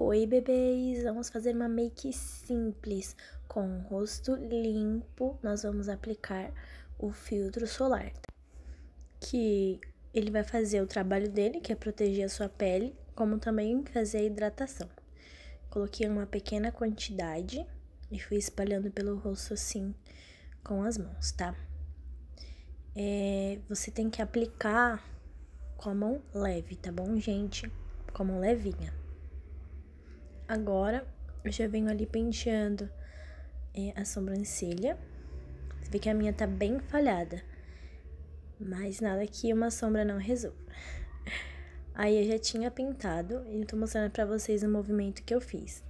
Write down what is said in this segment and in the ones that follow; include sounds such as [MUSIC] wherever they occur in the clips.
Oi, bebês! Vamos fazer uma make simples com o rosto limpo. Nós vamos aplicar o filtro solar, tá? que ele vai fazer o trabalho dele, que é proteger a sua pele, como também fazer a hidratação. Coloquei uma pequena quantidade e fui espalhando pelo rosto assim com as mãos, tá? É, você tem que aplicar com a mão leve, tá bom, gente? Com a mão levinha. Agora, eu já venho ali penteando é, a sobrancelha. Você vê que a minha tá bem falhada. Mas nada que uma sombra não resolva. [LAUGHS] Aí eu já tinha pintado e eu tô mostrando pra vocês o movimento que eu fiz.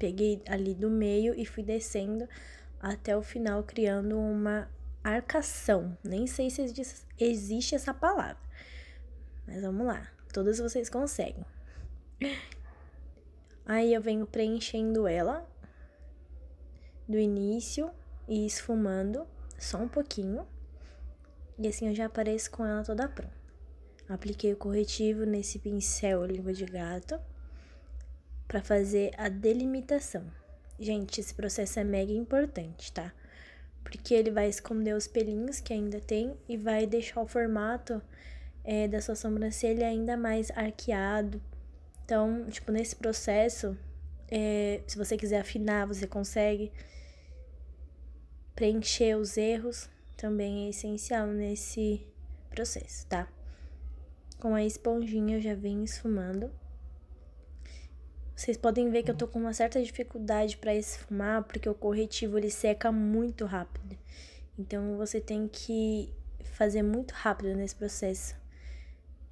Peguei ali do meio e fui descendo até o final, criando uma arcação. Nem sei se existe essa palavra. Mas vamos lá, todas vocês conseguem. [LAUGHS] Aí eu venho preenchendo ela do início e esfumando só um pouquinho. E assim eu já apareço com ela toda pronta. Apliquei o corretivo nesse pincel língua de gato para fazer a delimitação. Gente, esse processo é mega importante, tá? Porque ele vai esconder os pelinhos que ainda tem e vai deixar o formato é, da sua sobrancelha ainda mais arqueado, então, tipo, nesse processo, é, se você quiser afinar, você consegue preencher os erros, também é essencial nesse processo, tá? Com a esponjinha eu já venho esfumando. Vocês podem ver que eu tô com uma certa dificuldade para esfumar, porque o corretivo ele seca muito rápido. Então você tem que fazer muito rápido nesse processo.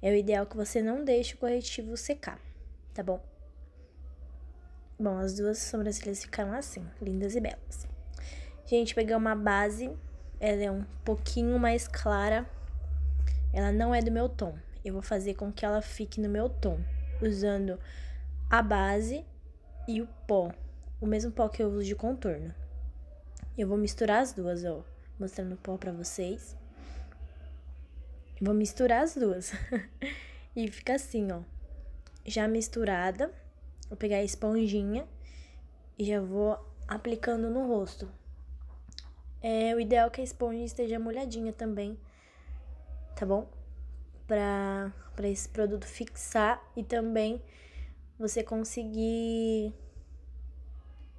É o ideal que você não deixe o corretivo secar tá bom? Bom, as duas sobrancelhas ficaram assim, lindas e belas. Gente, peguei uma base, ela é um pouquinho mais clara. Ela não é do meu tom. Eu vou fazer com que ela fique no meu tom, usando a base e o pó. O mesmo pó que eu uso de contorno. Eu vou misturar as duas, ó, mostrando o pó pra vocês. vou misturar as duas. [LAUGHS] e fica assim, ó já misturada. Vou pegar a esponjinha e já vou aplicando no rosto. É o ideal é que a esponja esteja molhadinha também, tá bom? Pra, pra esse produto fixar e também você conseguir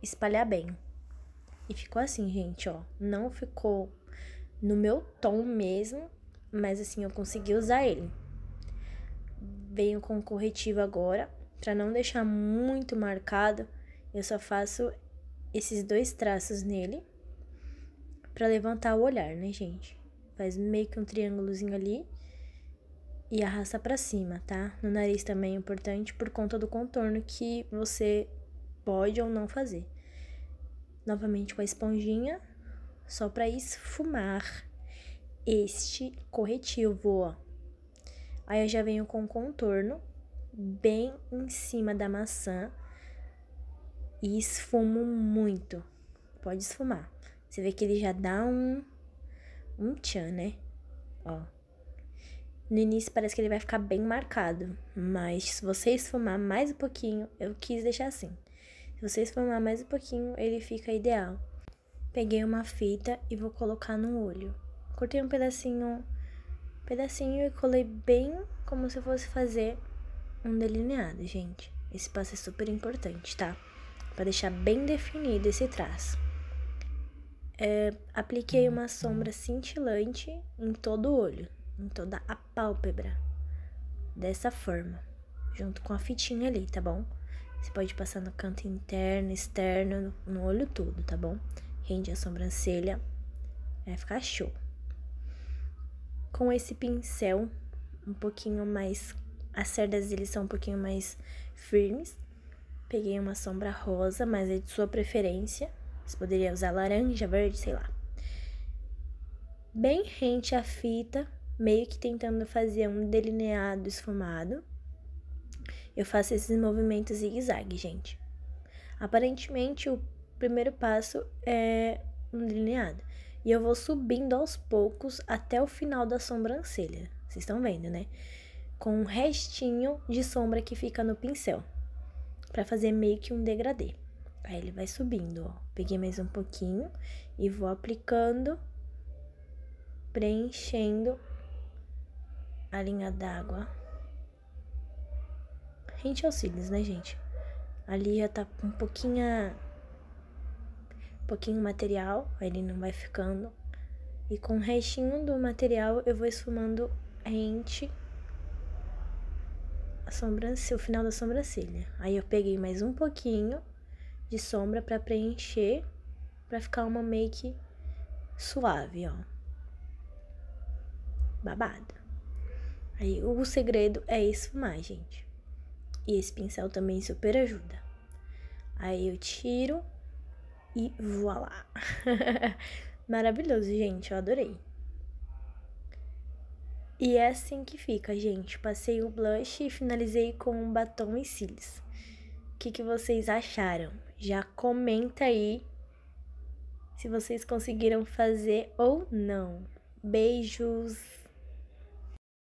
espalhar bem. E ficou assim, gente, ó. Não ficou no meu tom mesmo, mas assim, eu consegui usar ele venho com corretivo agora, para não deixar muito marcado, eu só faço esses dois traços nele para levantar o olhar, né, gente? Faz meio que um triângulozinho ali e arrasta para cima, tá? No nariz também é importante por conta do contorno que você pode ou não fazer. Novamente com a esponjinha, só para esfumar este corretivo, ó. Aí eu já venho com contorno bem em cima da maçã e esfumo muito. Pode esfumar. Você vê que ele já dá um um tchan, né? Ó. No início parece que ele vai ficar bem marcado, mas se você esfumar mais um pouquinho, eu quis deixar assim. Se você esfumar mais um pouquinho, ele fica ideal. Peguei uma fita e vou colocar no olho. Cortei um pedacinho pedacinho e colei bem como se eu fosse fazer um delineado, gente. Esse passo é super importante, tá? Para deixar bem definido esse traço. É, apliquei uma sombra cintilante em todo o olho, em toda a pálpebra, dessa forma, junto com a fitinha ali, tá bom? Você pode passar no canto interno, externo, no olho todo, tá bom? Rende a sobrancelha, vai ficar show com esse pincel um pouquinho mais. As cerdas dele são um pouquinho mais firmes. Peguei uma sombra rosa, mas é de sua preferência. Você poderia usar laranja, verde, sei lá. Bem rente à fita, meio que tentando fazer um delineado esfumado. Eu faço esses movimentos zigue-zague, gente. Aparentemente, o primeiro passo é um delineado e eu vou subindo aos poucos até o final da sobrancelha. Vocês estão vendo, né? Com um restinho de sombra que fica no pincel, para fazer meio que um degradê. Aí ele vai subindo, ó. Peguei mais um pouquinho e vou aplicando, preenchendo a linha d'água. Rente aos cílios, né, gente? Ali já tá um pouquinho pouquinho material, ele não vai ficando. E com o restinho do material eu vou esfumando rente a sobrancelha, o final da sobrancelha. Aí eu peguei mais um pouquinho de sombra para preencher, para ficar uma make suave, ó. Babada. Aí o segredo é esfumar, gente. E esse pincel também super ajuda. Aí eu tiro e voilá! [LAUGHS] Maravilhoso, gente, eu adorei. E é assim que fica, gente. Passei o blush e finalizei com um batom e cílios. O que, que vocês acharam? Já comenta aí se vocês conseguiram fazer ou não. Beijos!